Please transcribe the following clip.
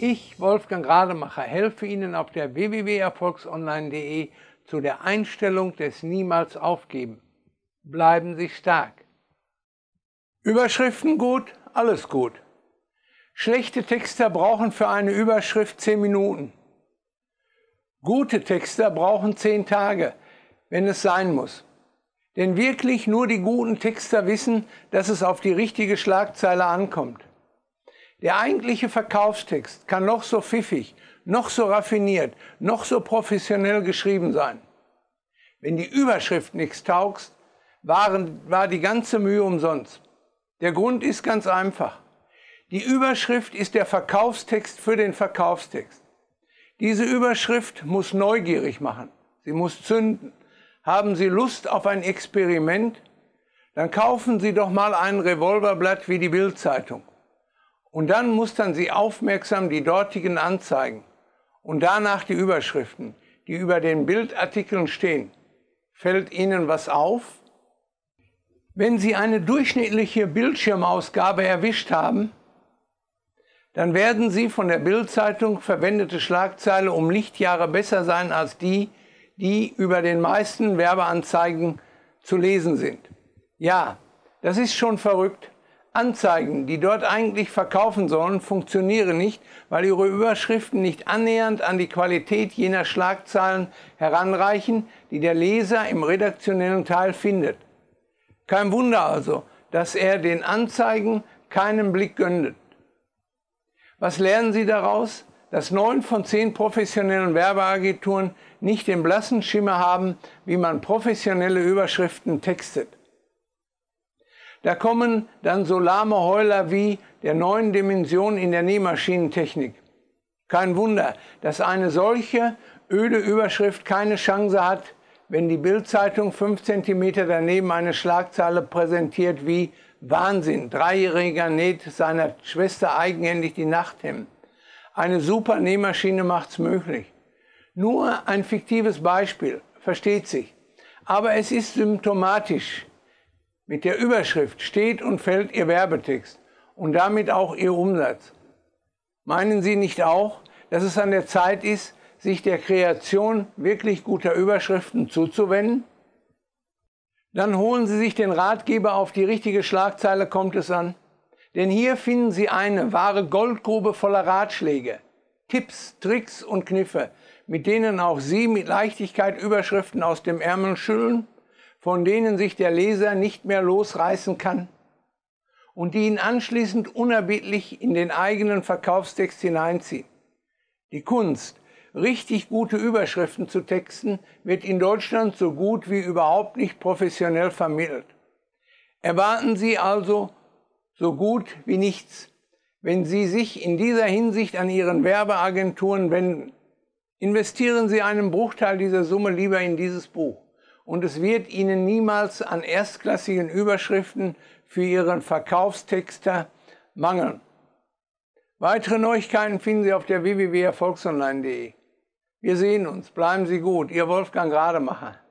Ich, Wolfgang Rademacher, helfe Ihnen auf der www.erfolgsonline.de zu der Einstellung des Niemals aufgeben. Bleiben Sie stark. Überschriften gut, alles gut. Schlechte Texter brauchen für eine Überschrift 10 Minuten. Gute Texter brauchen 10 Tage, wenn es sein muss. Denn wirklich nur die guten Texter wissen, dass es auf die richtige Schlagzeile ankommt. Der eigentliche Verkaufstext kann noch so pfiffig, noch so raffiniert, noch so professionell geschrieben sein. Wenn die Überschrift nichts taugst, waren, war die ganze Mühe umsonst. Der Grund ist ganz einfach. Die Überschrift ist der Verkaufstext für den Verkaufstext. Diese Überschrift muss neugierig machen. Sie muss zünden. Haben Sie Lust auf ein Experiment? Dann kaufen Sie doch mal ein Revolverblatt wie die Bildzeitung. Und dann mustern Sie aufmerksam die dortigen Anzeigen und danach die Überschriften, die über den Bildartikeln stehen. Fällt Ihnen was auf? Wenn Sie eine durchschnittliche Bildschirmausgabe erwischt haben, dann werden Sie von der Bildzeitung verwendete Schlagzeile um Lichtjahre besser sein als die, die über den meisten Werbeanzeigen zu lesen sind. Ja, das ist schon verrückt. Anzeigen, die dort eigentlich verkaufen sollen, funktionieren nicht, weil ihre Überschriften nicht annähernd an die Qualität jener Schlagzeilen heranreichen, die der Leser im redaktionellen Teil findet. Kein Wunder also, dass er den Anzeigen keinen Blick gönnt. Was lernen Sie daraus? dass neun von zehn professionellen Werbeagenturen nicht den blassen Schimmer haben, wie man professionelle Überschriften textet. Da kommen dann so lahme Heuler wie der neuen Dimension in der Nähmaschinentechnik. Kein Wunder, dass eine solche öde Überschrift keine Chance hat, wenn die Bildzeitung fünf Zentimeter daneben eine Schlagzeile präsentiert wie Wahnsinn, Dreijähriger näht seiner Schwester eigenhändig die Nachthemden. Eine super Nähmaschine macht's möglich. Nur ein fiktives Beispiel, versteht sich. Aber es ist symptomatisch. Mit der Überschrift steht und fällt Ihr Werbetext und damit auch Ihr Umsatz. Meinen Sie nicht auch, dass es an der Zeit ist, sich der Kreation wirklich guter Überschriften zuzuwenden? Dann holen Sie sich den Ratgeber auf die richtige Schlagzeile kommt es an. Denn hier finden Sie eine wahre Goldgrube voller Ratschläge, Tipps, Tricks und Kniffe, mit denen auch Sie mit Leichtigkeit Überschriften aus dem Ärmel schüllen, von denen sich der Leser nicht mehr losreißen kann und die ihn anschließend unerbittlich in den eigenen Verkaufstext hineinziehen. Die Kunst, richtig gute Überschriften zu texten, wird in Deutschland so gut wie überhaupt nicht professionell vermittelt. Erwarten Sie also so gut wie nichts. Wenn Sie sich in dieser Hinsicht an Ihren Werbeagenturen wenden, investieren Sie einen Bruchteil dieser Summe lieber in dieses Buch. Und es wird Ihnen niemals an erstklassigen Überschriften für Ihren Verkaufstexter mangeln. Weitere Neuigkeiten finden Sie auf der www.erfolgsonline.de. Wir sehen uns. Bleiben Sie gut. Ihr Wolfgang Rademacher.